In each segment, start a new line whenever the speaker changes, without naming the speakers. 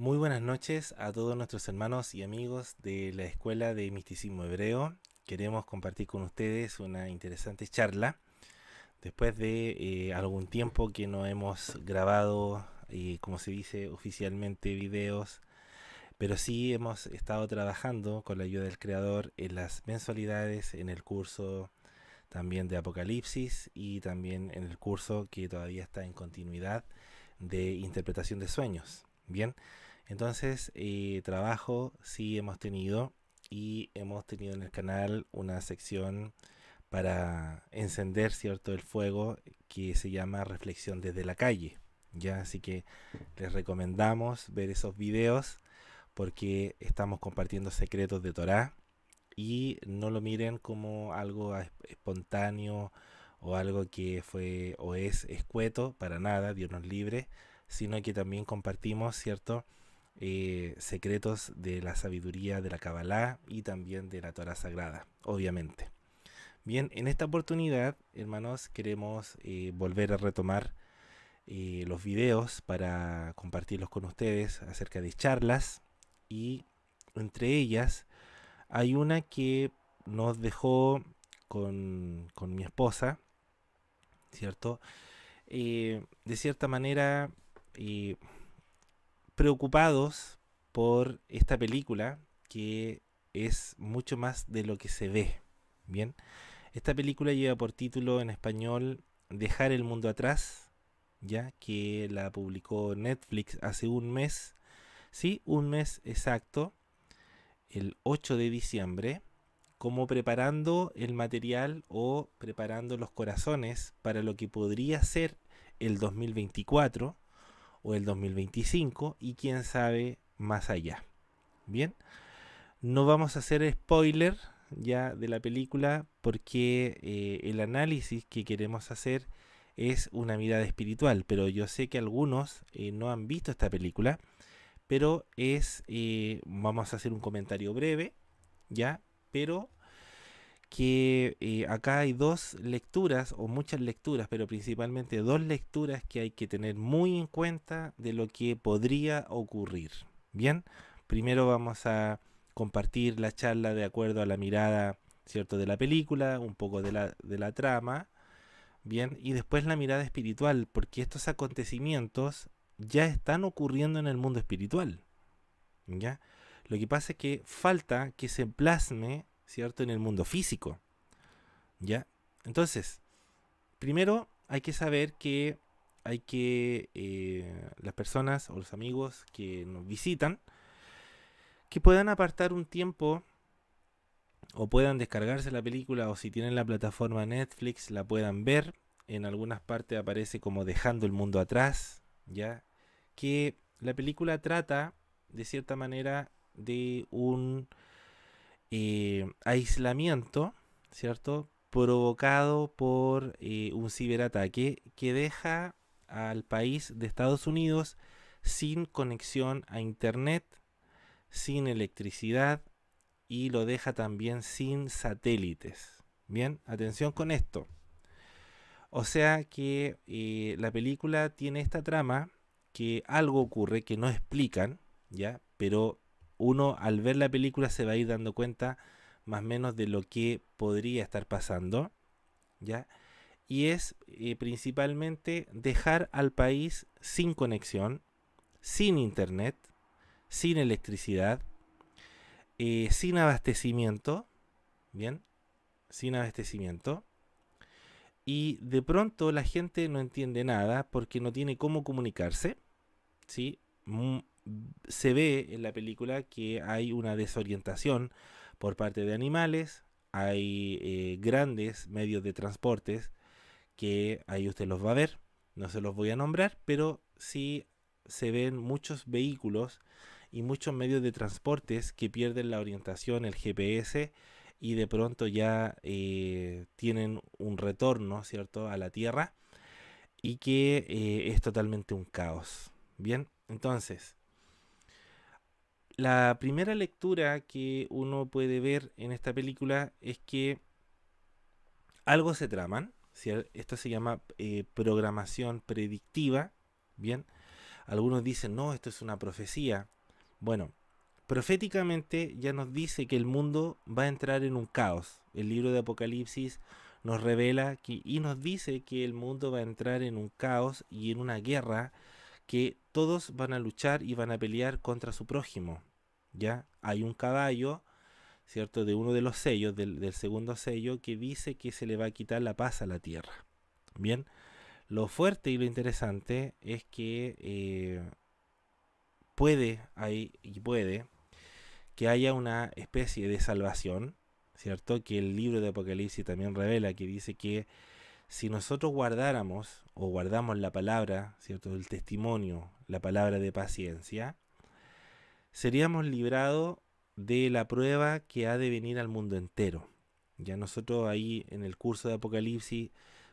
Muy buenas noches a todos nuestros hermanos y amigos de la Escuela de Misticismo Hebreo. Queremos compartir con ustedes una interesante charla. Después de eh, algún tiempo que no hemos grabado, eh, como se dice oficialmente, videos, pero sí hemos estado trabajando con la ayuda del Creador en las mensualidades, en el curso también de Apocalipsis y también en el curso que todavía está en continuidad de interpretación de sueños. Bien, entonces, eh, trabajo sí hemos tenido y hemos tenido en el canal una sección para encender, ¿cierto?, el fuego que se llama Reflexión desde la calle. ¿ya? Así que les recomendamos ver esos videos porque estamos compartiendo secretos de Torah y no lo miren como algo espontáneo o algo que fue o es escueto para nada, Dios nos libre, sino que también compartimos, ¿cierto?, eh, secretos de la sabiduría de la Kabbalah y también de la Torah Sagrada, obviamente. Bien, en esta oportunidad, hermanos, queremos eh, volver a retomar eh, los videos para compartirlos con ustedes acerca de charlas y entre ellas hay una que nos dejó con, con mi esposa, ¿cierto? de cierta manera preocupados por esta película que es mucho más de lo que se ve. Bien, esta película lleva por título en español Dejar el mundo atrás, ya que la publicó Netflix hace un mes, sí, un mes exacto, el 8 de diciembre, como preparando el material o preparando los corazones para lo que podría ser el 2024 o el 2025 y quién sabe más allá. Bien, no vamos a hacer spoiler ya de la película porque eh, el análisis que queremos hacer es una mirada espiritual, pero yo sé que algunos eh, no han visto esta película, pero es, eh, vamos a hacer un comentario breve, ya, pero que eh, acá hay dos lecturas o muchas lecturas, pero principalmente dos lecturas que hay que tener muy en cuenta de lo que podría ocurrir. Bien, primero vamos a compartir la charla de acuerdo a la mirada, ¿cierto?, de la película, un poco de la, de la trama, bien, y después la mirada espiritual, porque estos acontecimientos ya están ocurriendo en el mundo espiritual, ¿ya? Lo que pasa es que falta que se plasme ¿cierto? En el mundo físico. ¿Ya? Entonces, primero hay que saber que hay que eh, las personas o los amigos que nos visitan, que puedan apartar un tiempo o puedan descargarse la película o si tienen la plataforma Netflix la puedan ver. En algunas partes aparece como dejando el mundo atrás, ¿ya? Que la película trata de cierta manera de un eh, aislamiento, ¿cierto? Provocado por eh, un ciberataque que deja al país de Estados Unidos sin conexión a Internet, sin electricidad y lo deja también sin satélites. Bien, atención con esto. O sea que eh, la película tiene esta trama que algo ocurre que no explican, ¿ya? Pero uno al ver la película se va a ir dando cuenta más o menos de lo que podría estar pasando, ¿ya? Y es eh, principalmente dejar al país sin conexión, sin internet, sin electricidad, eh, sin abastecimiento, ¿bien? Sin abastecimiento. Y de pronto la gente no entiende nada porque no tiene cómo comunicarse, ¿sí? Mm, se ve en la película que hay una desorientación por parte de animales, hay eh, grandes medios de transportes que ahí usted los va a ver, no se los voy a nombrar, pero sí se ven muchos vehículos y muchos medios de transportes que pierden la orientación, el GPS, y de pronto ya eh, tienen un retorno, ¿cierto?, a la Tierra, y que eh, es totalmente un caos. Bien, entonces, la primera lectura que uno puede ver en esta película es que algo se traman. Esto se llama eh, programación predictiva. Bien, algunos dicen, no, esto es una profecía. Bueno, proféticamente ya nos dice que el mundo va a entrar en un caos. El libro de Apocalipsis nos revela y nos dice que el mundo va a entrar en un caos y en una guerra que todos van a luchar y van a pelear contra su prójimo hay un caballo, ¿cierto? De uno de los sellos, del, segundo sello, que dice que se le va a quitar la paz a la tierra. Bien, lo fuerte y lo interesante es que eh, puede, y puede que haya una especie de salvación, ¿cierto? Que el libro de Apocalipsis también revela, que dice que si nosotros guardáramos o guardamos la palabra, ¿cierto? El testimonio, la palabra de paciencia, seríamos librados de la prueba que ha de venir al mundo entero. Ya nosotros ahí en el curso de Apocalipsis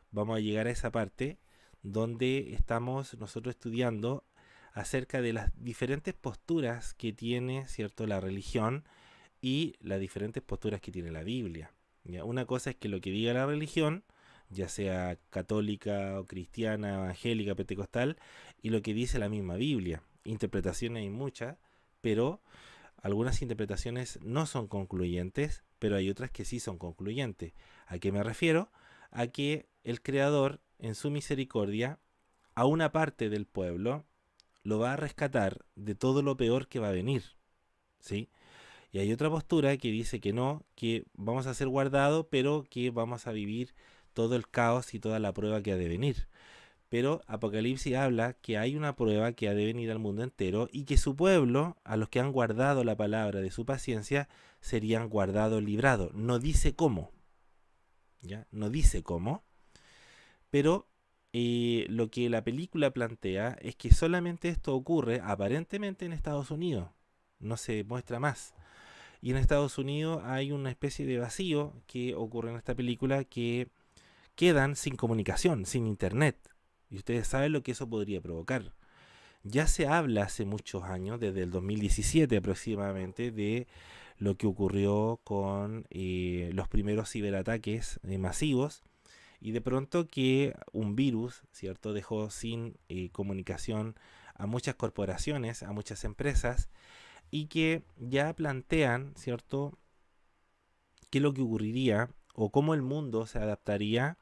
vamos a llegar a esa parte donde estamos nosotros estudiando acerca de las diferentes posturas que tiene cierto la religión y las diferentes posturas que tiene la Biblia. Una cosa es que lo que diga la religión, ya sea católica o cristiana, evangélica, pentecostal, y lo que dice la misma Biblia. Interpretaciones hay muchas, pero algunas interpretaciones no son concluyentes, pero hay otras que sí son concluyentes. ¿A qué me refiero? A que el Creador, en su misericordia, a una parte del pueblo lo va a rescatar de todo lo peor que va a venir. ¿Sí? Y hay otra postura que dice que no, que vamos a ser guardados, pero que vamos a vivir todo el caos y toda la prueba que ha de venir. Pero Apocalipsis habla que hay una prueba que ha de venir al mundo entero y que su pueblo, a los que han guardado la palabra de su paciencia, serían guardados, librado. No dice cómo. ¿ya? No dice cómo. Pero eh, lo que la película plantea es que solamente esto ocurre aparentemente en Estados Unidos. No se muestra más. Y en Estados Unidos hay una especie de vacío que ocurre en esta película que quedan sin comunicación, sin internet y ustedes saben lo que eso podría provocar. Ya se habla hace muchos años, desde el 2017 aproximadamente, de lo que ocurrió con eh, los primeros ciberataques eh, masivos y de pronto que un virus, ¿cierto?, dejó sin eh, comunicación a muchas corporaciones, a muchas empresas y que ya plantean, ¿cierto?, qué es lo que ocurriría o cómo el mundo se adaptaría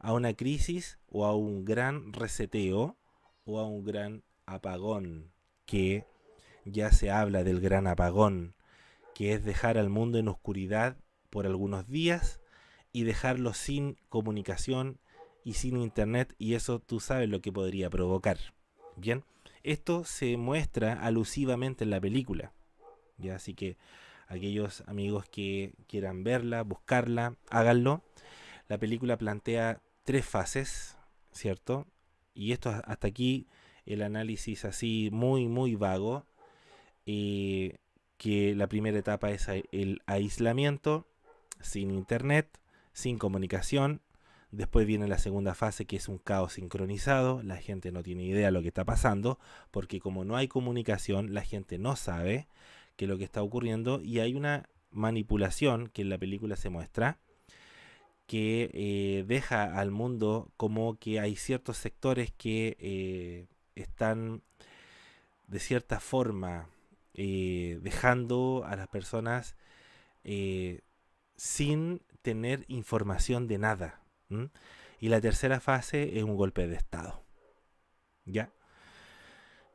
a una crisis o a un gran reseteo o a un gran apagón, que ya se habla del gran apagón, que es dejar al mundo en oscuridad por algunos días y dejarlo sin comunicación y sin internet y eso tú sabes lo que podría provocar. Bien, esto se muestra alusivamente en la película. ¿ya? Así que aquellos amigos que quieran verla, buscarla, háganlo. La película plantea tres fases, ¿cierto? Y esto hasta aquí el análisis así muy, muy vago, eh, que la primera etapa es el aislamiento, sin internet, sin comunicación. Después viene la segunda fase que es un caos sincronizado, la gente no tiene idea lo que está pasando, porque como no hay comunicación, la gente no sabe qué es lo que está ocurriendo y hay una manipulación que en la película se muestra, que eh, deja al mundo como que hay ciertos sectores que eh, están de cierta forma eh, dejando a las personas sin tener información de nada. Y la tercera fase es un golpe de Estado. ¿Ya?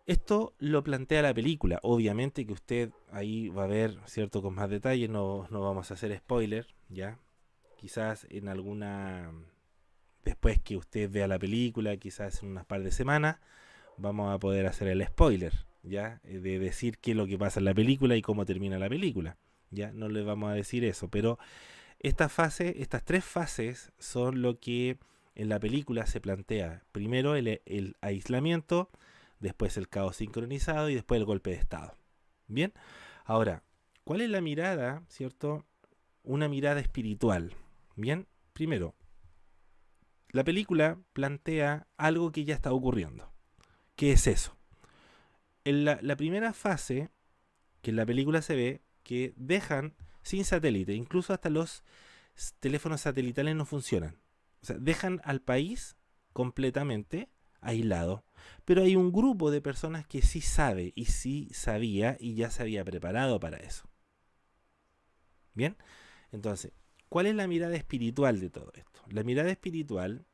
Esto lo plantea la película. Obviamente que usted ahí va a ver, ¿cierto? Con más detalle, no, no vamos a hacer spoiler, ¿ya? quizás en alguna, mm, después que usted vea la película, quizás en unas par de semanas, vamos a poder hacer el spoiler, ¿ya? Eh, de decir qué es lo que pasa en la película y cómo termina la película, ¿ya? No le vamos a decir eso, pero esta fase, estas tres fases son lo que en la película se plantea. Primero el, el aislamiento, después el caos sincronizado y después el golpe de Estado. Bien, ahora, ¿cuál es la mirada, cierto? Una mirada espiritual. Bien, primero, la película plantea algo que ya está ocurriendo. ¿Qué es eso? En la, primera fase, que en la película se ve, que dejan sin satélite, incluso hasta los teléfonos satelitales no funcionan. O sea, dejan al país completamente aislado. Pero hay un grupo de personas que sí sabe y sí sabía y ya se había preparado para eso. Bien, entonces, ¿Cuál es la mirada espiritual de todo esto? La mirada espiritual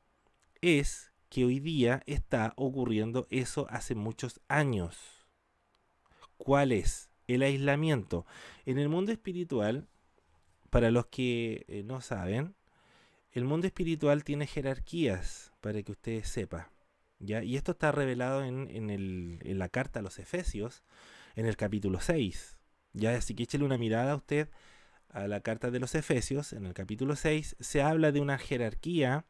es que hoy día está ocurriendo eso hace muchos años. ¿Cuál es? El aislamiento. En el mundo espiritual, para los que eh, no saben, el mundo espiritual tiene jerarquías, para que ustedes sepan. ¿ya? Y esto está revelado en, la carta a los Efesios, en el capítulo 6. ¿ya? Así que échale una mirada a usted a la carta de los Efesios, en el capítulo 6, se habla de una jerarquía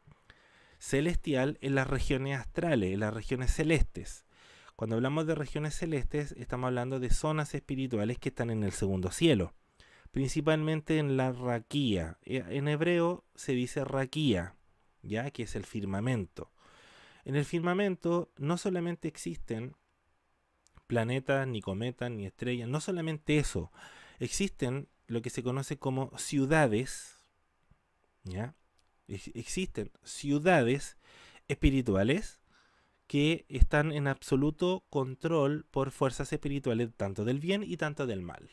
celestial en las regiones astrales, en las regiones celestes. Cuando hablamos de regiones celestes, estamos hablando de zonas espirituales que están en el segundo cielo, principalmente en la raquía. E, en hebreo se dice raquía, ya que es el firmamento. En el firmamento no solamente existen planetas, ni cometas, ni estrellas, no solamente eso, existen lo que se conoce como ciudades, ¿ya? existen ciudades espirituales que están en absoluto control por fuerzas espirituales tanto del bien y tanto del mal.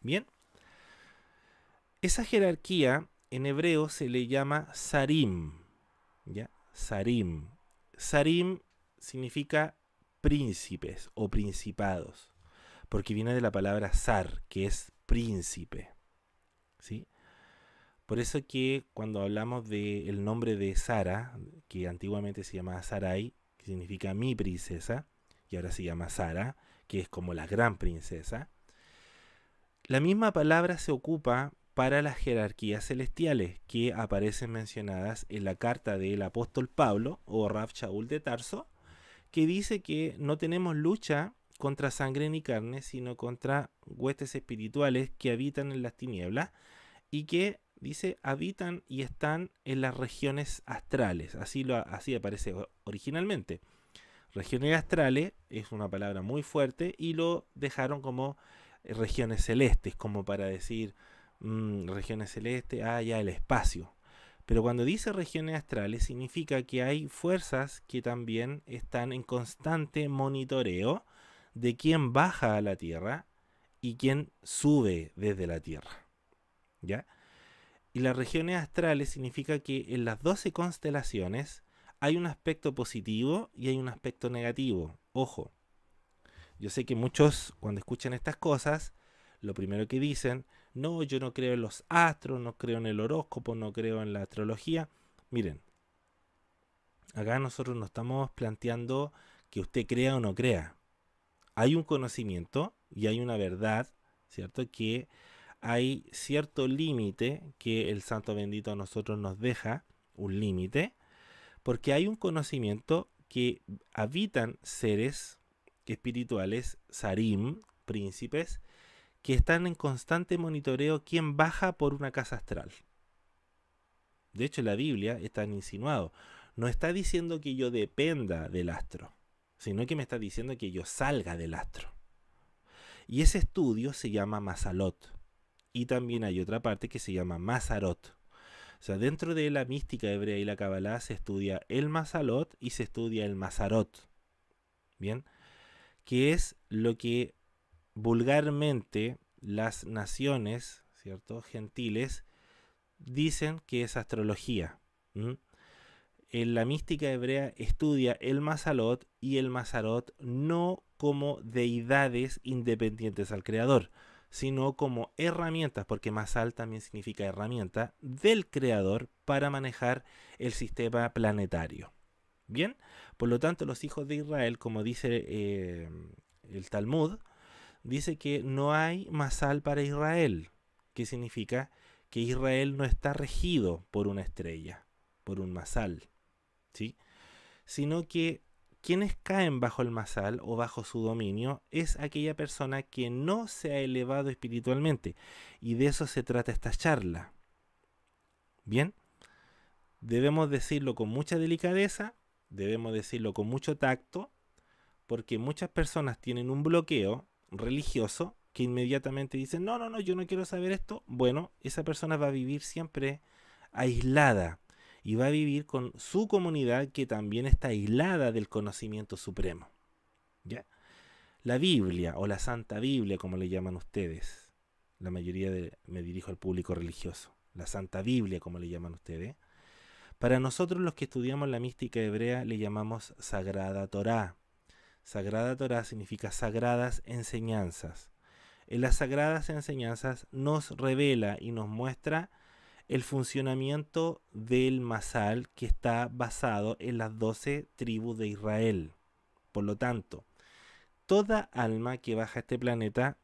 Bien, esa jerarquía en hebreo se le llama Sarim, ¿ya? Sarim. Sarim significa príncipes o principados, porque viene de la palabra sar que es príncipe. ¿sí? Por eso que cuando hablamos del nombre de Sara, que antiguamente se llamaba Sarai, que significa mi princesa, y ahora se llama Sara, que es como la gran princesa, la misma palabra se ocupa para las jerarquías celestiales que aparecen mencionadas en la carta del apóstol Pablo o Rab Shaul de Tarso, que dice que no tenemos lucha contra sangre ni carne, sino contra huestes espirituales que habitan en las tinieblas y que, dice, habitan y están en las regiones astrales. Así, lo, así aparece originalmente. Regiones astrales es una palabra muy fuerte y lo dejaron como eh, regiones celestes, como para decir mm, regiones celestes, allá ah, el espacio. Pero cuando dice regiones astrales significa que hay fuerzas que también están en constante monitoreo de quién baja a la tierra y quién sube desde la tierra. ¿Ya? Y las regiones astrales significa que en las 12 constelaciones hay un aspecto positivo y hay un aspecto negativo. Ojo, yo sé que muchos cuando escuchan estas cosas, lo primero que dicen, no, yo no creo en los astros, no creo en el horóscopo, no creo en la astrología. Miren, acá nosotros no estamos planteando que usted crea o no crea hay un conocimiento y hay una verdad, ¿cierto? Que hay cierto límite que el Santo Bendito a nosotros nos deja, un límite, porque hay un conocimiento que habitan seres espirituales, sarim, príncipes, que están en constante monitoreo quien baja por una casa astral. De hecho, la Biblia está insinuado. No está diciendo que yo dependa del astro sino que me está diciendo que yo salga del astro. Y ese estudio se llama Masalot. Y también hay otra parte que se llama mazarot. O sea, dentro de la mística hebrea y la Kabbalah se estudia el Masalot y se estudia el mazarot, Bien, que es lo que vulgarmente las naciones, ¿cierto? Gentiles, dicen que es astrología en la mística hebrea estudia el Masalot y el mazarot no como deidades independientes al creador, sino como herramientas, porque Mazal también significa herramienta del creador para manejar el sistema planetario. Bien, por lo tanto los hijos de Israel, como dice eh, el Talmud, dice que no hay Masal para Israel, que significa que Israel no está regido por una estrella, por un Masal. Sino que quienes caen bajo el masal o bajo su dominio es aquella persona que no se ha elevado espiritualmente. Y de eso se trata esta charla. Bien, debemos decirlo con mucha delicadeza, debemos decirlo con mucho tacto, porque muchas personas tienen un bloqueo religioso que inmediatamente dicen, no, no, no, yo no quiero saber esto. Bueno, esa persona va a vivir siempre aislada y va a vivir con su comunidad que también está aislada del conocimiento supremo. ¿Ya? La Biblia o la Santa Biblia, como le llaman ustedes, la mayoría de, me dirijo al público religioso, la Santa Biblia, como le llaman ustedes, para nosotros los que estudiamos la mística hebrea le llamamos Sagrada Torá. Sagrada Torá significa sagradas enseñanzas. En las sagradas enseñanzas nos revela y nos muestra el funcionamiento del Masal que está basado en las doce tribus de Israel. Por lo tanto, toda alma que baja a este planeta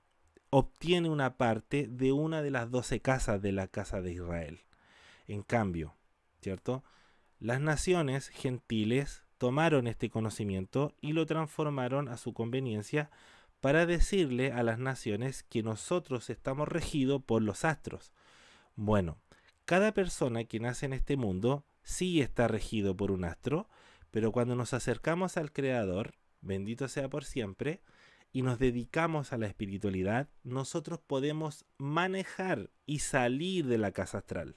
obtiene una parte de una de las doce casas de la casa de Israel. En cambio, ¿cierto? Las naciones gentiles tomaron este conocimiento y lo transformaron a su conveniencia para decirle a las naciones que nosotros estamos regidos por los astros. Bueno, cada persona que nace en este mundo sí está regido por un astro, pero cuando nos acercamos al Creador, bendito sea por siempre, y nos dedicamos a la espiritualidad, nosotros podemos manejar y salir de la casa astral.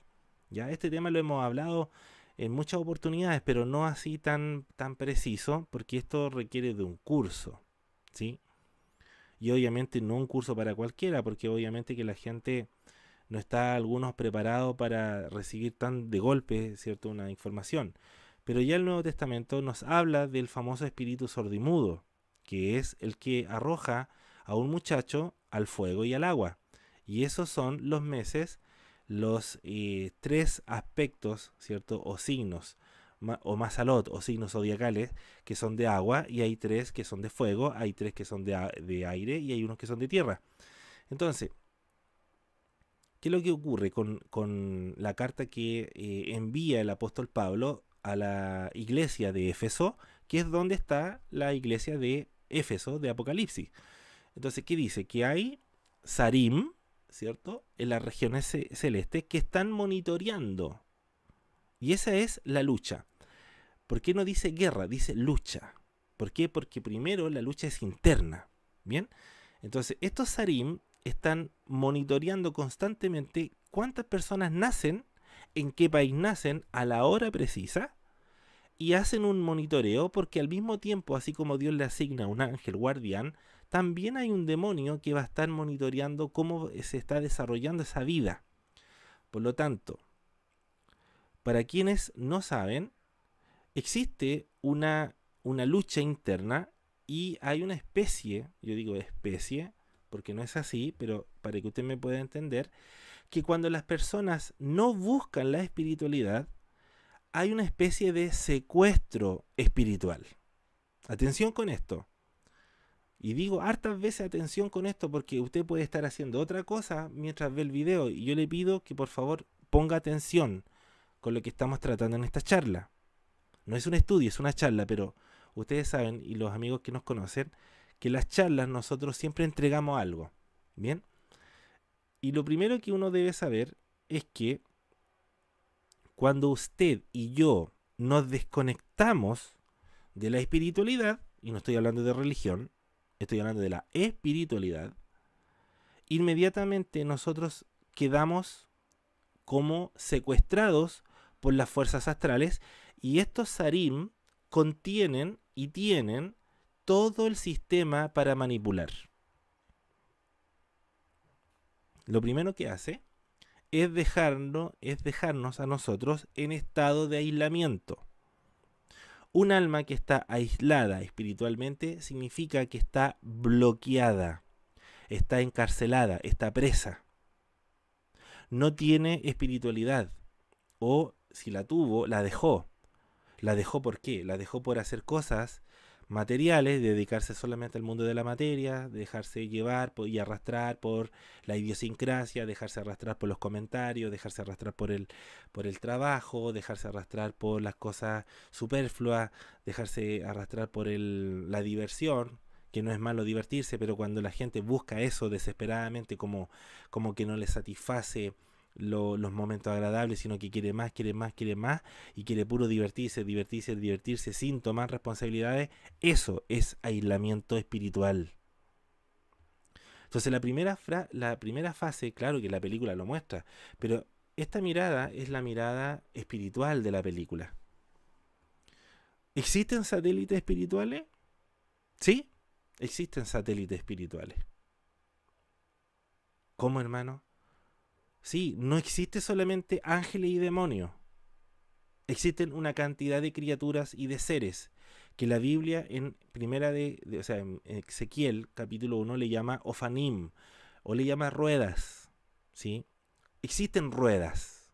Ya este tema lo hemos hablado en muchas oportunidades, pero no así tan, tan preciso, porque esto requiere de un curso, ¿sí? Y obviamente no un curso para cualquiera, porque obviamente que la gente no está algunos preparados para recibir tan de golpe, ¿cierto?, una información. Pero ya el Nuevo Testamento nos habla del famoso espíritu sordimudo, que es el que arroja a un muchacho al fuego y al agua. Y esos son los meses, los eh, tres aspectos, ¿cierto? O signos, o más alot o signos zodiacales, que son de agua, y hay tres que son de fuego, hay tres que son de, de aire, y hay unos que son de tierra. Entonces, ¿Qué es lo que ocurre con, la carta que eh, envía el apóstol Pablo a la iglesia de Éfeso, que es donde está la iglesia de Éfeso de Apocalipsis? Entonces, ¿qué dice? Que hay Sarim, ¿cierto? En las regiones celestes que están monitoreando. Y esa es la lucha. ¿Por qué no dice guerra? Dice lucha. ¿Por qué? Porque primero la lucha es interna. ¿Bien? Entonces, estos Sarim están monitoreando constantemente cuántas personas nacen, en qué país nacen, a la hora precisa, y hacen un monitoreo porque al mismo tiempo, así como Dios le asigna un ángel guardián, también hay un demonio que va a estar monitoreando cómo se está desarrollando esa vida. Por lo tanto, para quienes no saben, existe una, una lucha interna y hay una especie, yo digo especie, porque no es así, pero para que usted me pueda entender, que cuando las personas no buscan la espiritualidad, hay una especie de secuestro espiritual. Atención con esto. Y digo hartas veces atención con esto porque usted puede estar haciendo otra cosa mientras ve el video y yo le pido que por favor ponga atención con lo que estamos tratando en esta charla. No es un estudio, es una charla, pero ustedes saben y los amigos que nos conocen, que las charlas nosotros siempre entregamos algo. ¿Bien? Y lo primero que uno debe saber es que cuando usted y yo nos desconectamos de la espiritualidad, y no estoy hablando de religión, estoy hablando de la espiritualidad, inmediatamente nosotros quedamos como secuestrados por las fuerzas astrales y estos sarim contienen y tienen todo el sistema para manipular. Lo primero que hace es, es dejarnos a nosotros en estado de aislamiento. Un alma que está aislada espiritualmente significa que está bloqueada, está encarcelada, está presa. No tiene espiritualidad o si la tuvo, la dejó. ¿La dejó por qué? La dejó por hacer cosas materiales, dedicarse solamente al mundo de la materia, dejarse llevar y arrastrar por la idiosincrasia, dejarse arrastrar por los comentarios, dejarse arrastrar por el, por el trabajo, dejarse arrastrar por las cosas superfluas, dejarse arrastrar por la diversión, que no es malo divertirse, pero cuando la gente busca eso desesperadamente como, como que no le satisface los momentos agradables, sino que quiere más, quiere más, quiere más y quiere puro divertirse, divertirse, divertirse sin tomar responsabilidades, eso es aislamiento espiritual. Entonces la primera, la primera fase, claro que la película lo muestra, pero esta mirada es la mirada espiritual de la película. ¿Existen satélites espirituales? Sí, existen satélites espirituales. ¿Cómo hermano? Sí, no existe solamente ángeles y demonios. Existen una cantidad de criaturas y de seres que la Biblia en primera de, Ezequiel capítulo 1 le llama ofanim o le llama ruedas, ¿sí? Existen ruedas.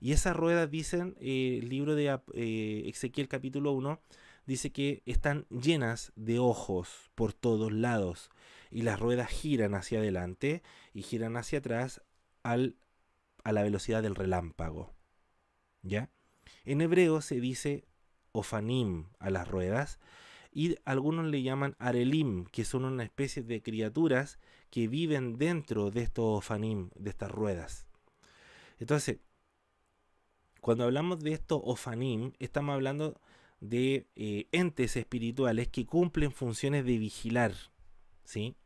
Y esas ruedas dicen eh, el libro de eh, Ezequiel capítulo 1 dice que están llenas de ojos por todos lados y las ruedas giran hacia adelante y giran hacia atrás al a la velocidad del relámpago. ¿Ya? En hebreo se dice ofanim a las ruedas y algunos le llaman arelim, que son una especie de criaturas que viven dentro de estos ofanim, de estas ruedas. Entonces, cuando hablamos de estos ofanim, estamos hablando de eh, entes espirituales que cumplen funciones de vigilar, ¿sí?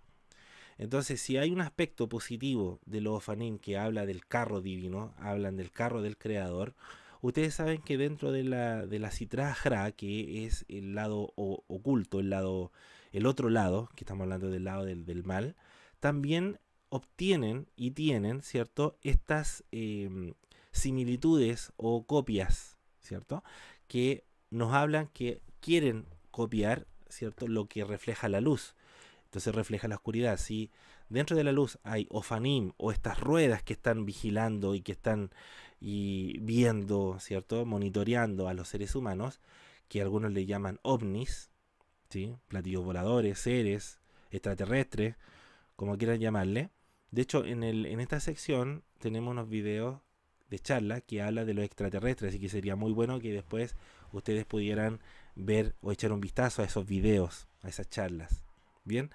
Entonces, si hay un aspecto positivo de lo que habla del carro divino, hablan del carro del creador, ustedes saben que dentro de la, de la citrajra, que es el lado oculto, el lado, el otro lado, que estamos hablando del lado del, mal, también obtienen y tienen, ¿cierto?, estas em, similitudes o copias, ¿cierto?, que nos hablan que quieren copiar, ¿cierto?, lo que refleja la luz. Entonces refleja la oscuridad. Si dentro de la luz hay ofanim o estas ruedas que están vigilando y que están y viendo, ¿cierto? Monitoreando a los seres humanos, que algunos le llaman ovnis, ¿sí? Platillos voladores, seres, extraterrestres, como quieran llamarle. De hecho, en, en esta sección tenemos unos videos de charla que habla de los extraterrestres, así que sería muy bueno que después ustedes pudieran ver o echar un vistazo a esos videos, a esas charlas. Bien,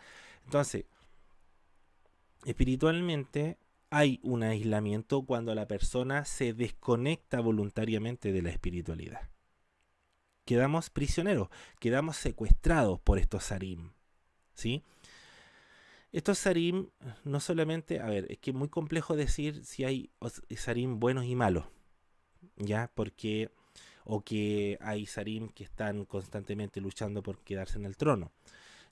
entonces, espiritualmente hay un aislamiento cuando la persona se desconecta voluntariamente de la espiritualidad. Quedamos prisioneros, quedamos secuestrados por estos sarim. ¿Sí? Estos sarim no solamente, a ver, es que es muy complejo decir si hay sarim buenos y malos, ¿ya? Porque, o que hay sarim que están constantemente luchando por quedarse en el trono,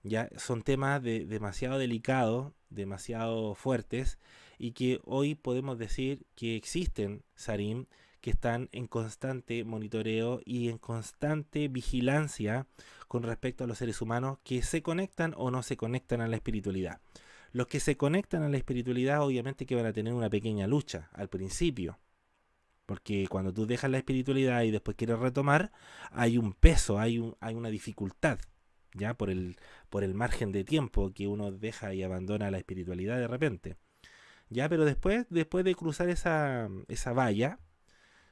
ya son temas demasiado delicados, demasiado fuertes, y que hoy podemos decir que existen Sarim que están en constante monitoreo y en constante vigilancia con respecto a los seres humanos que se conectan o no se conectan a la espiritualidad. Los que se conectan a la espiritualidad obviamente que van a tener una pequeña lucha al principio, porque cuando tú dejas la espiritualidad y después quieres retomar, hay un peso, hay, hay una dificultad ya por el, por el margen de tiempo que uno deja y abandona la espiritualidad de repente. Ya, pero después, después de cruzar esa, esa valla,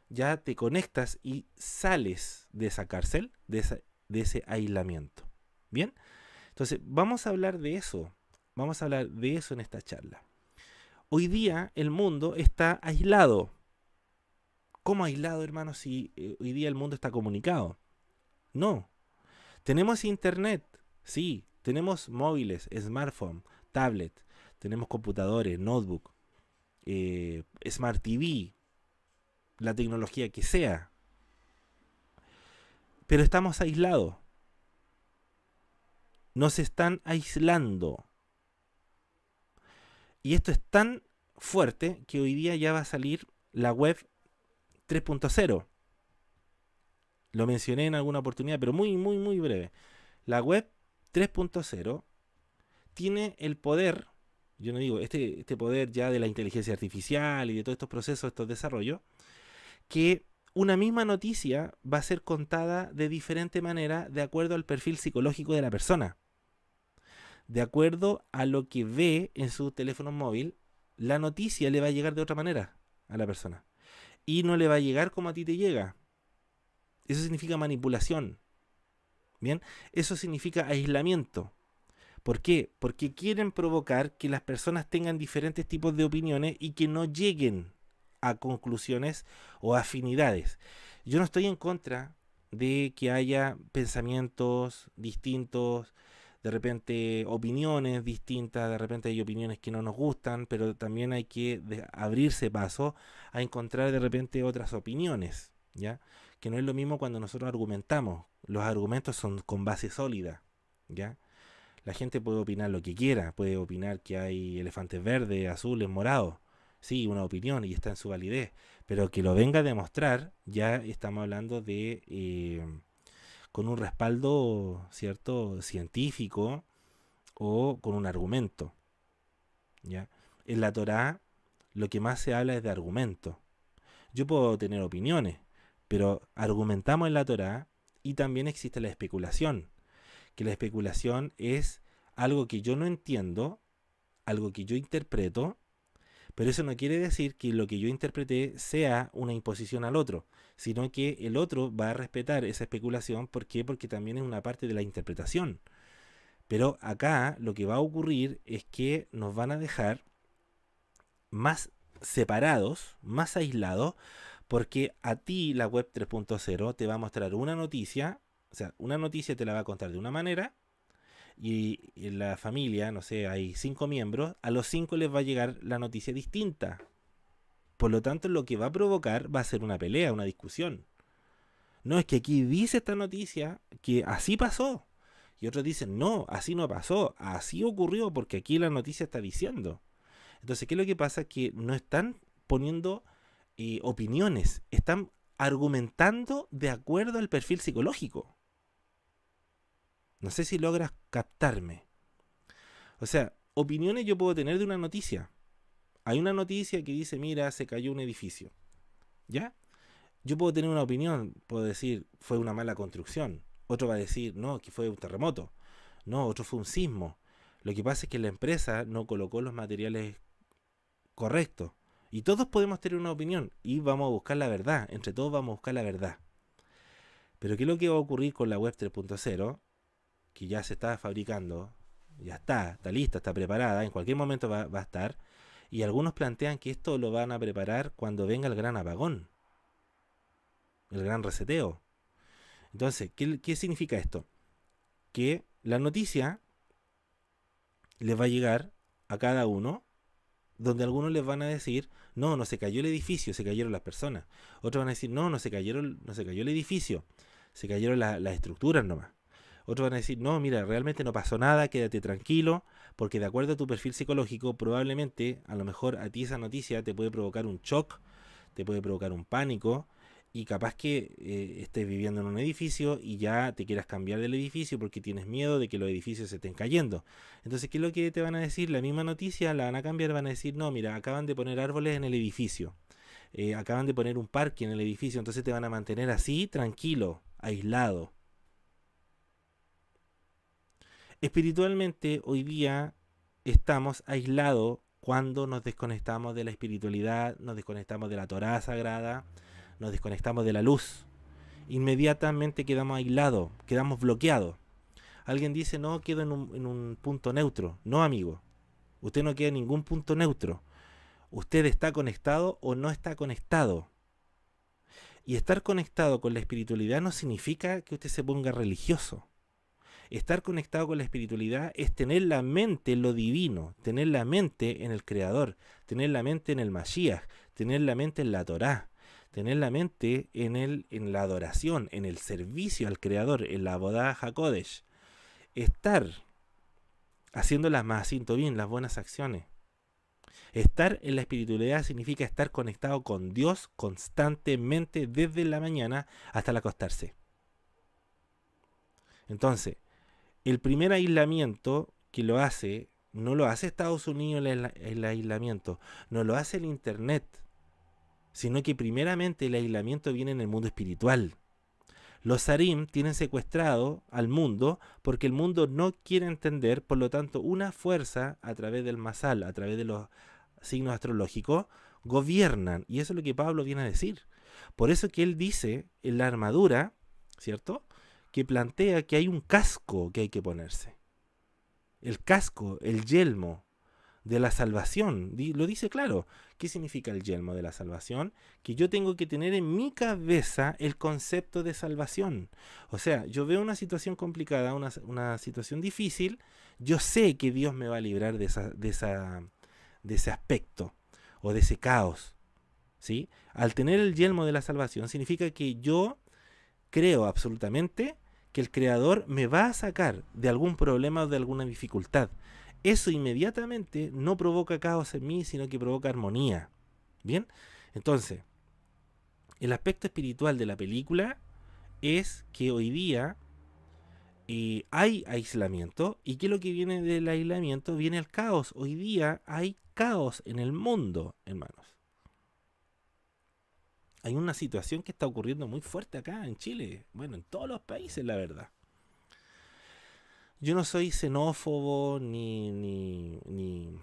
ya te conectas y sales de esa cárcel, de, de ese aislamiento. ¿Bien? Entonces, vamos a hablar de eso. Vamos a hablar de eso en esta charla. Hoy día el mundo está aislado. ¿Cómo aislado, hermano, si eh, hoy día el mundo está comunicado? No, tenemos internet, sí, tenemos móviles, smartphone, tablet, tenemos computadores, notebook, eh, smart TV, la tecnología que sea. Pero estamos aislados. Nos están aislando. Y esto es tan fuerte que hoy día ya va a salir la web 3.0 lo mencioné en alguna oportunidad, pero muy, muy, muy breve. La web 3.0 tiene el poder, yo no digo, este, este poder ya de la inteligencia artificial y de todos estos procesos, estos desarrollos, que una misma noticia va a ser contada de diferente manera de acuerdo al perfil psicológico de la persona. De acuerdo a lo que ve en su teléfono móvil, la noticia le va a llegar de otra manera a la persona. Y no le va a llegar como a ti te llega. Eso significa manipulación. Bien, eso significa aislamiento. ¿Por qué? Porque quieren provocar que las personas tengan diferentes tipos de opiniones y que no lleguen a conclusiones o afinidades. Yo no estoy en contra de que haya pensamientos distintos, de repente opiniones distintas, de repente hay opiniones que no nos gustan, pero también hay que abrirse paso a encontrar de repente otras opiniones, ¿ya? que no es lo mismo cuando nosotros argumentamos. Los argumentos son con base sólida, ¿ya? La gente puede opinar lo que quiera, puede opinar que hay elefantes verdes, azules, morados. Sí, una opinión y está en su validez, pero que lo venga a demostrar, ya estamos hablando de eh, con un respaldo, ¿cierto?, científico o con un argumento. ¿ya? En la Torá lo que más se habla es de argumento. Yo puedo tener opiniones, pero argumentamos en la Torá y también existe la especulación, que la especulación es algo que yo no entiendo, algo que yo interpreto, pero eso no quiere decir que lo que yo interpreté sea una imposición al otro, sino que el otro va a respetar esa especulación. ¿Por qué? Porque también es una parte de la interpretación. Pero acá lo que va a ocurrir es que nos van a dejar más separados, más aislados, porque a ti la web 3.0 te va a mostrar una noticia, o sea, una noticia te la va a contar de una manera, y la familia, no sé, hay cinco miembros, a los cinco les va a llegar la noticia distinta. Por lo tanto, lo que va a provocar va a ser una pelea, una discusión. No, es que aquí dice esta noticia que así pasó. Y otros dicen, no, así no pasó, así ocurrió porque aquí la noticia está diciendo. Entonces, ¿qué es lo que pasa? Que no están poniendo y opiniones, están argumentando de acuerdo al perfil psicológico. No sé si logras captarme. O sea, opiniones yo puedo tener de una noticia. Hay una noticia que dice, mira, se cayó un edificio. ¿Ya? Yo puedo tener una opinión, puedo decir, fue una mala construcción. Otro va a decir, no, que fue un terremoto. No, otro fue un sismo. Lo que pasa es que la empresa no colocó los materiales correctos. Y todos podemos tener una opinión y vamos a buscar la verdad. Entre todos vamos a buscar la verdad. Pero ¿qué es lo que va a ocurrir con la web 3.0? Que ya se está fabricando, ya está, está lista, está preparada, en cualquier momento va, a estar. Y algunos plantean que esto lo van a preparar cuando venga el gran apagón, el gran reseteo. Entonces, ¿qué, qué significa esto? Que la noticia les va a llegar a cada uno, donde algunos les van a decir, no, no se cayó el edificio, se cayeron las personas. Otros van a decir, no, no se, cayeron, no se cayó el edificio, se cayeron las estructuras nomás. Otros van a decir, no, mira, realmente no pasó nada, quédate tranquilo, porque de acuerdo a tu perfil psicológico, probablemente, a lo mejor a ti esa noticia te puede provocar un shock, te puede provocar un pánico, y capaz que eh, estés viviendo en un edificio y ya te quieras cambiar del edificio porque tienes miedo de que los edificios se estén cayendo. Entonces, ¿qué es lo que te van a decir? La misma noticia la van a cambiar, van a decir, no, mira, acaban de poner árboles en el edificio, eh, acaban de poner un parque en el edificio, entonces te van a mantener así, tranquilo, aislado. Espiritualmente, hoy día estamos aislados cuando nos desconectamos de la espiritualidad, nos desconectamos de la Torah sagrada, nos desconectamos de la luz, inmediatamente quedamos aislados, quedamos bloqueados. Alguien dice, no, quedo en un, punto neutro. No, amigo, usted no queda en ningún punto neutro. Usted está conectado o no está conectado. Y estar conectado con la espiritualidad no significa que usted se ponga religioso. Estar conectado con la espiritualidad es tener la mente en lo divino, tener la mente en el Creador, tener la mente en el Mashiach, tener la mente en la Torá tener la mente en, el, en la adoración, en el servicio al Creador, en la boda Hakodesh. Estar haciendo las más bien, las buenas acciones. Estar en la espiritualidad significa estar conectado con Dios constantemente desde la mañana hasta el acostarse. Entonces, el primer aislamiento que lo hace, no lo hace Estados Unidos el aislamiento, no lo hace el Internet, sino que primeramente el aislamiento viene en el mundo espiritual. Los Sarim tienen secuestrado al mundo porque el mundo no quiere entender, por lo tanto, una fuerza a través del Masal, a través de los signos astrológicos, gobiernan. Y eso es lo que Pablo viene a decir. Por eso que él dice en la armadura, ¿cierto? Que plantea que hay un casco que hay que ponerse. El casco, el yelmo, de la salvación. Lo dice claro. ¿Qué significa el yelmo de la salvación? Que yo tengo que tener en mi cabeza el concepto de salvación. O sea, yo veo una situación complicada, una, situación difícil, yo sé que Dios me va a librar de, esa, de, ese aspecto o de ese caos. ¿sí? Al tener el yelmo de la salvación significa que yo creo absolutamente que el Creador me va a sacar de algún problema o de alguna dificultad eso inmediatamente no provoca caos en mí, sino que provoca armonía. ¿Bien? Entonces, el aspecto espiritual de la película es que hoy día eh, hay aislamiento y que lo que viene del aislamiento viene al caos. Hoy día hay caos en el mundo, hermanos. Hay una situación que está ocurriendo muy fuerte acá en Chile, bueno, en todos los países, la verdad. Yo no soy xenófobo ni, ni, ni,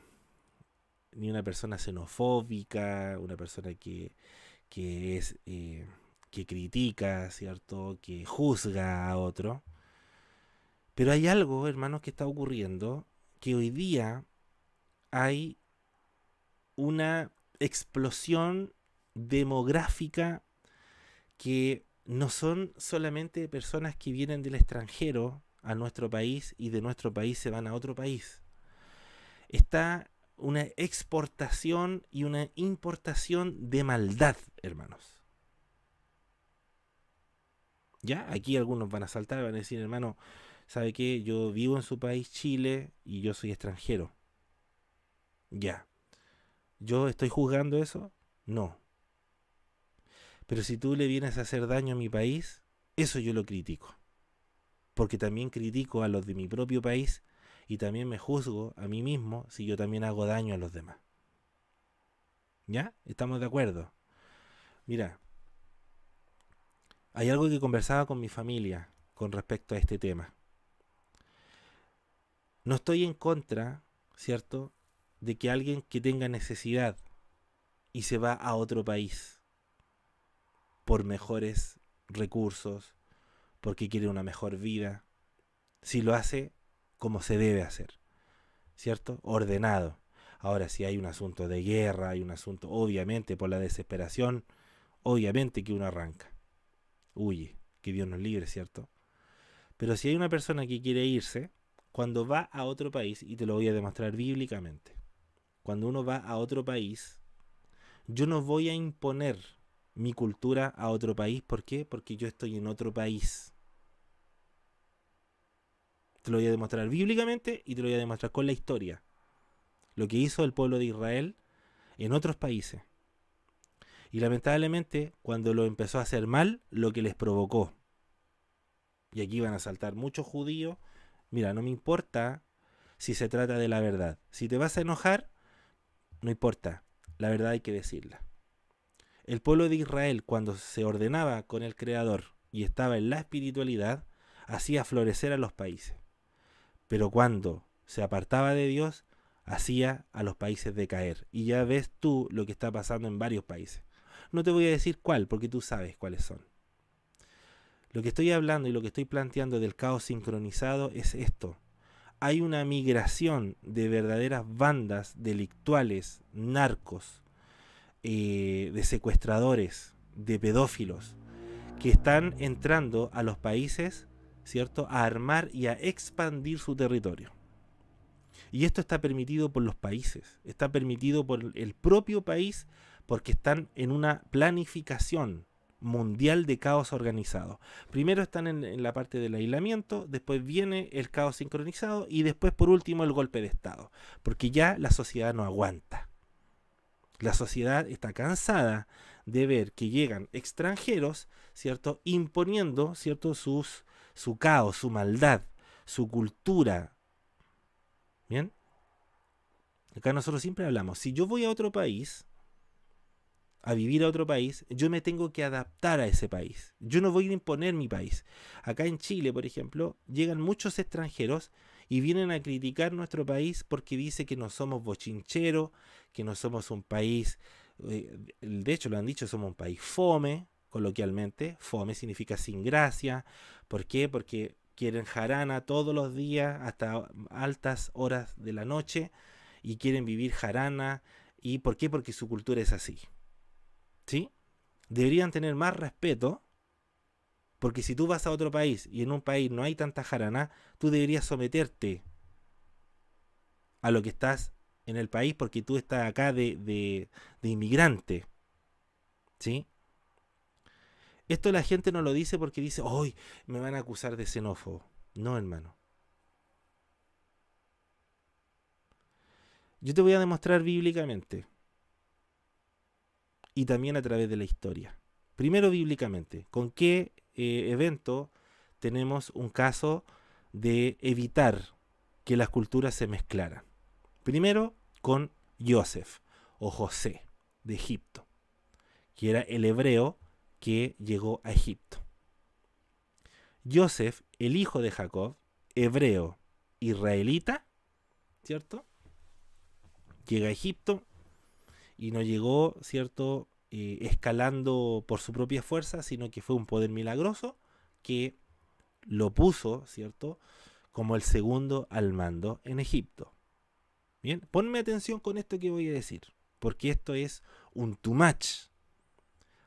ni una persona xenofóbica, una persona que, es eh, que critica, ¿cierto? Que juzga a otro. Pero hay algo, hermanos, que está ocurriendo que hoy día hay una explosión demográfica que no son solamente personas que vienen del extranjero, a nuestro país y de nuestro país se van a otro país. Está una exportación y una importación de maldad, hermanos. Ya, aquí algunos van a saltar y van a decir, hermano, ¿sabe qué? Yo vivo en su país, Chile, y yo soy extranjero. Ya. ¿Yo estoy juzgando eso? No. Pero si tú le vienes a hacer daño a mi país, eso yo lo critico porque también critico a los de mi propio país y también me juzgo a mí mismo si yo también hago daño a los demás. ¿Ya? ¿Estamos de acuerdo? Mira, hay algo que conversaba con mi familia con respecto a este tema. No estoy en contra, ¿cierto?, de que alguien que tenga necesidad y se va a otro país por mejores recursos, porque quiere una mejor vida, si lo hace como se debe hacer, ¿cierto? Ordenado. Ahora, si hay un asunto de guerra, hay un asunto, obviamente, por la desesperación, obviamente que uno arranca, huye, que Dios nos libre, ¿cierto? Pero si hay una persona que quiere irse, cuando va a otro país, y te lo voy a demostrar bíblicamente, cuando uno va a otro país, yo no voy a imponer mi cultura a otro país. ¿Por qué? Porque yo estoy en otro país. Te lo voy a demostrar bíblicamente y te lo voy a demostrar con la historia. Lo que hizo el pueblo de Israel en otros países. Y lamentablemente, cuando lo empezó a hacer mal, lo que les provocó. Y aquí van a saltar muchos judíos. Mira, no me importa si se trata de la verdad. Si te vas a enojar, no importa. La verdad hay que decirla. El pueblo de Israel, cuando se ordenaba con el Creador y estaba en la espiritualidad, hacía florecer a los países. Pero cuando se apartaba de Dios, hacía a los países decaer. Y ya ves tú lo que está pasando en varios países. No te voy a decir cuál, porque tú sabes cuáles son. Lo que estoy hablando y lo que estoy planteando del caos sincronizado es esto. Hay una migración de verdaderas bandas delictuales, narcos, eh, de secuestradores, de pedófilos, que están entrando a los países, ¿cierto?, a armar y a expandir su territorio. Y esto está permitido por los países, está permitido por el propio país porque están en una planificación mundial de caos organizado. Primero están en, la parte del aislamiento, después viene el caos sincronizado y después por último el golpe de Estado, porque ya la sociedad no aguanta. La sociedad está cansada de ver que llegan extranjeros, ¿cierto? Imponiendo, ¿cierto? Sus, su caos, su maldad, su cultura. ¿Bien? Acá nosotros siempre hablamos, si yo voy a otro país, a vivir a otro país, yo me tengo que adaptar a ese país. Yo no voy a imponer mi país. Acá en Chile, por ejemplo, llegan muchos extranjeros y vienen a criticar nuestro país porque dice que no somos bochincheros, que no somos un país, eh, de hecho lo han dicho, somos un país fome, coloquialmente, fome significa sin gracia, ¿por qué? Porque quieren jarana todos los días hasta altas horas de la noche y quieren vivir jarana, ¿y por qué? Porque su cultura es así, ¿sí? Deberían tener más respeto porque si tú vas a otro país y en un país no hay tanta jarana, tú deberías someterte a lo que estás en el país porque tú estás acá de, de, inmigrante. ¿Sí? Esto la gente no lo dice porque dice, hoy me van a acusar de xenófobo. No, hermano. Yo te voy a demostrar bíblicamente y también a través de la historia. Primero bíblicamente, ¿con qué eh, evento tenemos un caso de evitar que las culturas se mezclaran. Primero con Joseph o José de Egipto, que era el hebreo que llegó a Egipto. Joseph, el hijo de Jacob, hebreo israelita, ¿cierto? Llega a Egipto y no llegó, ¿cierto? Eh, escalando por su propia fuerza, sino que fue un poder milagroso que lo puso, ¿cierto?, como el segundo al mando en Egipto. Bien, ponme atención con esto que voy a decir, porque esto es un too much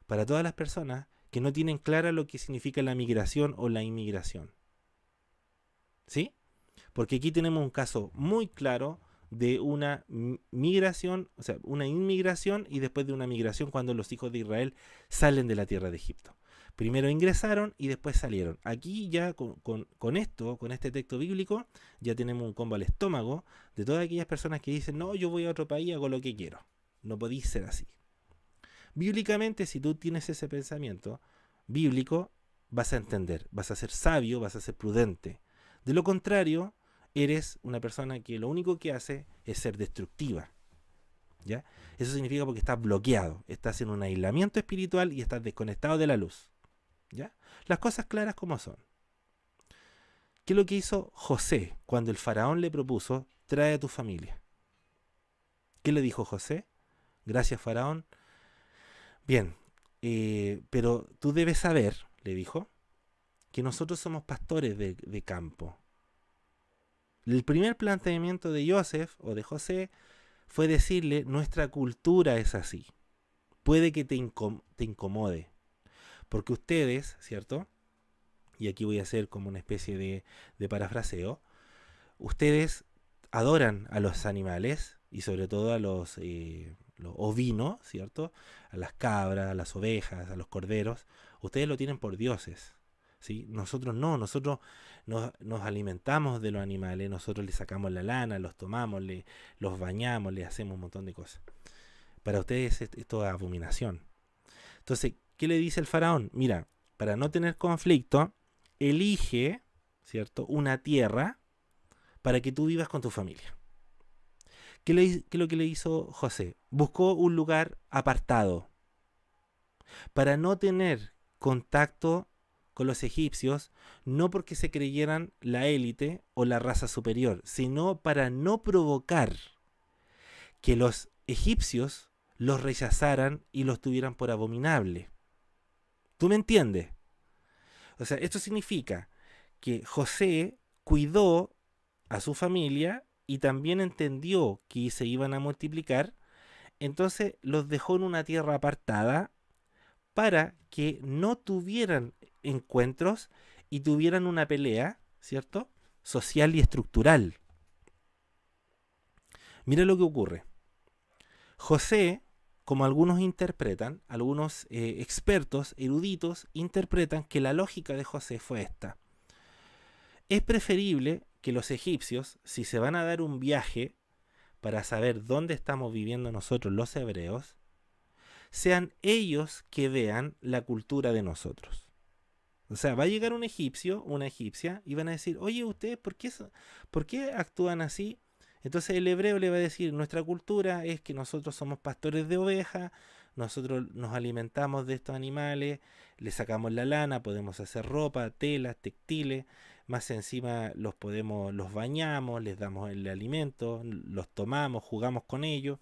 para todas las personas que no tienen clara lo que significa la migración o la inmigración. ¿Sí? Porque aquí tenemos un caso muy claro de una migración, o sea, una inmigración y después de una migración cuando los hijos de Israel salen de la tierra de Egipto. Primero ingresaron y después salieron. Aquí ya con, esto, con este texto bíblico, ya tenemos un combo al estómago de todas aquellas personas que dicen, no, yo voy a otro país, hago lo que quiero. No podéis ser así. Bíblicamente, si tú tienes ese pensamiento bíblico, vas a entender, vas a ser sabio, vas a ser prudente. De lo contrario, eres una persona que lo único que hace es ser destructiva. ¿Ya? Eso significa porque estás bloqueado, estás en un aislamiento espiritual y estás desconectado de la luz. ¿Ya? Las cosas claras como son. ¿Qué es lo que hizo José cuando el faraón le propuso trae a tu familia? ¿Qué le dijo José? Gracias, faraón. Bien, eh, pero tú debes saber, le dijo, que nosotros somos pastores de campo, el primer planteamiento de Joseph o de José fue decirle, nuestra cultura es así. Puede que te, te incomode. Porque ustedes, ¿cierto? Y aquí voy a hacer como una especie de, de parafraseo. Ustedes adoran a los animales y sobre todo a los, eh, los ovinos, ¿cierto? A las cabras, a las ovejas, a los corderos. Ustedes lo tienen por dioses. Nosotros no, nosotros nos, alimentamos de los animales, nosotros les sacamos la lana, los tomamos, le, los bañamos, les hacemos un montón de cosas. Para ustedes esto es abominación. Entonces, ¿qué le dice el faraón? Mira, para no tener conflicto, elige, ¿cierto?, una tierra para que tú vivas con tu familia. ¿Qué, le, qué es lo que le hizo José? Buscó un lugar apartado para no tener contacto con los egipcios, no porque se creyeran la élite o la raza superior, sino para no provocar que los egipcios los rechazaran y los tuvieran por abominable. ¿Tú me entiendes? O sea, esto significa que José cuidó a su familia y también entendió que se iban a multiplicar, entonces los dejó en una tierra apartada para que no tuvieran encuentros y tuvieran una pelea, ¿cierto? Social y estructural. Mira lo que ocurre. José, como algunos interpretan, algunos eh, expertos, eruditos, interpretan que la lógica de José fue esta. Es preferible que los egipcios, si se van a dar un viaje para saber dónde estamos viviendo nosotros los hebreos, sean ellos que vean la cultura de nosotros. O sea, va a llegar un egipcio, una egipcia, y van a decir, oye, ¿ustedes por qué, actúan así? Entonces el hebreo le va a decir, nuestra cultura es que nosotros somos pastores de ovejas, nosotros nos alimentamos de estos animales, les sacamos la lana, podemos hacer ropa, telas, textiles, más encima los podemos, los bañamos, les damos el alimento, los tomamos, jugamos con ellos,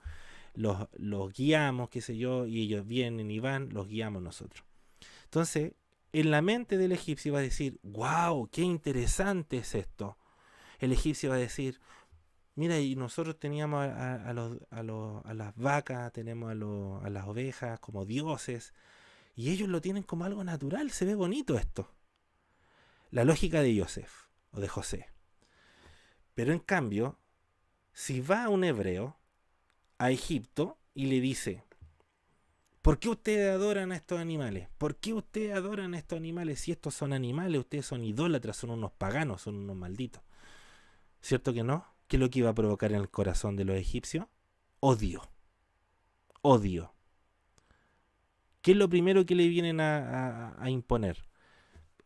los, los guiamos, qué sé yo, y ellos vienen y van, los guiamos nosotros. Entonces, en la mente del egipcio va a decir, wow, qué interesante es esto. El egipcio va a decir, mira, y nosotros teníamos a, las vacas, tenemos a, las ovejas como dioses, y ellos lo tienen como algo natural, se ve bonito esto. La lógica de Yosef o de José. Pero en cambio, si va un hebreo a Egipto y le dice, ¿Por qué ustedes adoran a estos animales? ¿Por qué ustedes adoran a estos animales? Si estos son animales, ustedes son idólatras, son unos paganos, son unos malditos. ¿Cierto que no? ¿Qué es lo que iba a provocar en el corazón de los egipcios? Odio. Odio. ¿Qué es lo primero que le vienen a, imponer?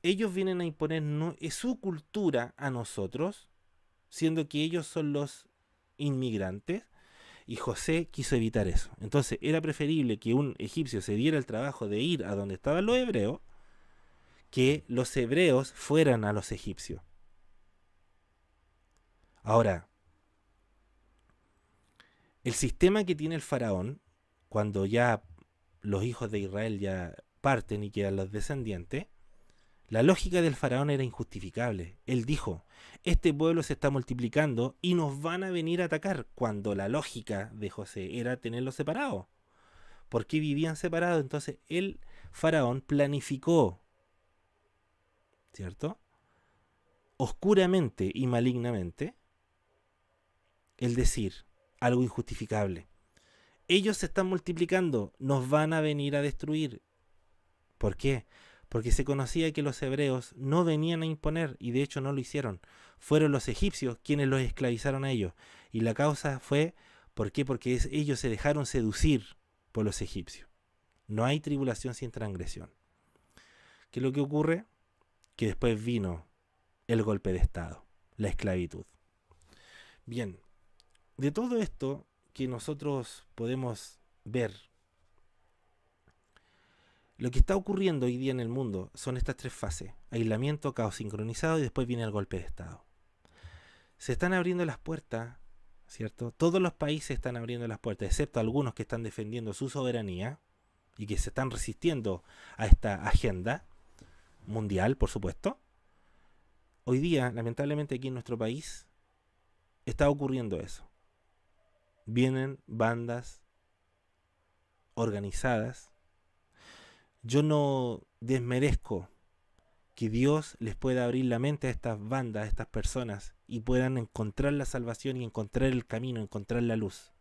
Ellos vienen a imponer eh, su cultura a nosotros, siendo que ellos son los inmigrantes, y José quiso evitar eso. Entonces era preferible que un egipcio se diera el trabajo de ir a donde estaban los hebreos que los hebreos fueran a los egipcios. Ahora, el sistema que tiene el faraón, cuando ya los hijos de Israel ya parten y quedan los descendientes, la lógica del faraón era injustificable. Él dijo, este pueblo se está multiplicando y nos van a venir a atacar, cuando la lógica de José era tenerlos separados. ¿Por qué vivían separados? Entonces el faraón planificó, ¿cierto? Oscuramente y malignamente, el decir algo injustificable. Ellos se están multiplicando, nos van a venir a destruir. ¿Por qué? porque se conocía que los hebreos no venían a imponer y de hecho no lo hicieron. Fueron los egipcios quienes los esclavizaron a ellos. Y la causa fue, ¿por qué? Porque ellos se dejaron seducir por los egipcios. No hay tribulación sin transgresión. ¿Qué es lo que ocurre? Que después vino el golpe de Estado, la esclavitud. Bien, de todo esto que nosotros podemos ver lo que está ocurriendo hoy día en el mundo son estas tres fases, aislamiento, caos sincronizado y después viene el golpe de Estado. Se están abriendo las puertas, ¿cierto? Todos los países están abriendo las puertas, excepto algunos que están defendiendo su soberanía y que se están resistiendo a esta agenda mundial, por supuesto. Hoy día, lamentablemente aquí en nuestro país, está ocurriendo eso. Vienen bandas organizadas yo no desmerezco que Dios les pueda abrir la mente a estas bandas, a estas personas, y puedan encontrar la salvación y encontrar el camino, encontrar la luz.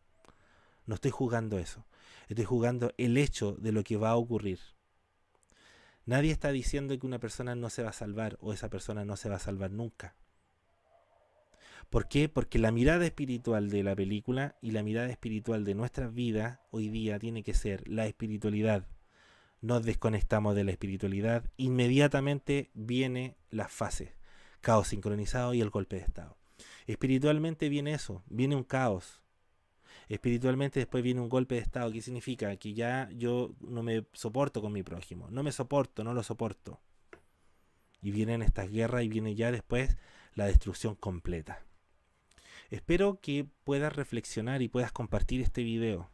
No estoy jugando eso, estoy jugando el hecho de lo que va a ocurrir. Nadie está diciendo que una persona no se va a salvar o esa persona no se va a salvar nunca. ¿Por qué? Porque la mirada espiritual de la película y la mirada espiritual de nuestras vidas hoy día tiene que ser la espiritualidad nos desconectamos de la espiritualidad, inmediatamente viene la fase, caos sincronizado y el golpe de estado. Espiritualmente viene eso, viene un caos. Espiritualmente después viene un golpe de estado, qué significa que ya yo no me soporto con mi prójimo, no me soporto, no lo soporto. Y vienen estas guerras y viene ya después la destrucción completa. Espero que puedas reflexionar y puedas compartir este video.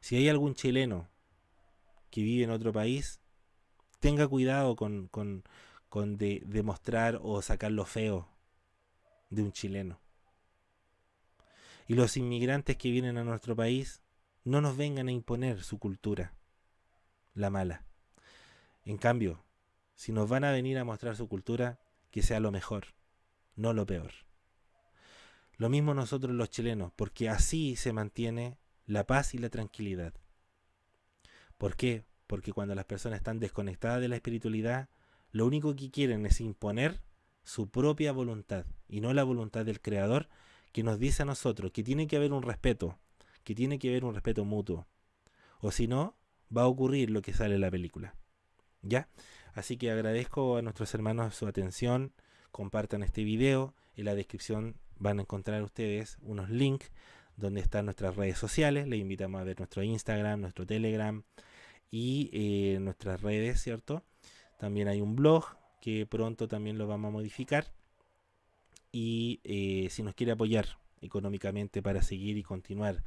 Si hay algún chileno que vive en otro país, tenga cuidado con, demostrar o sacar lo feo de un chileno. Y los inmigrantes que vienen a nuestro país no nos vengan a imponer su cultura, la mala. En cambio, si nos van a venir a mostrar su cultura, que sea lo mejor, no lo peor. Lo mismo nosotros los chilenos, porque así se mantiene la paz y la tranquilidad. ¿Por qué? Porque cuando las personas están desconectadas de la espiritualidad, lo único que quieren es imponer su propia voluntad y no la voluntad del Creador que nos dice a nosotros que tiene que haber un respeto, que tiene que haber un respeto mutuo. O si no, va a ocurrir lo que sale en la película. ¿Ya? Así que agradezco a nuestros hermanos su atención, compartan este video, en la descripción van a encontrar ustedes unos links donde están nuestras redes sociales, les invitamos a ver nuestro Instagram, nuestro Telegram, y en eh, nuestras redes, ¿cierto? También hay un blog que pronto también lo vamos a modificar. Y eh, si nos quiere apoyar económicamente para seguir y continuar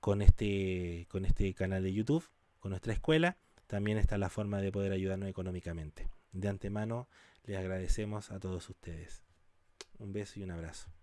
con este, con este canal de YouTube, con nuestra escuela, también está la forma de poder ayudarnos económicamente. De antemano, les agradecemos a todos ustedes. Un beso y un abrazo.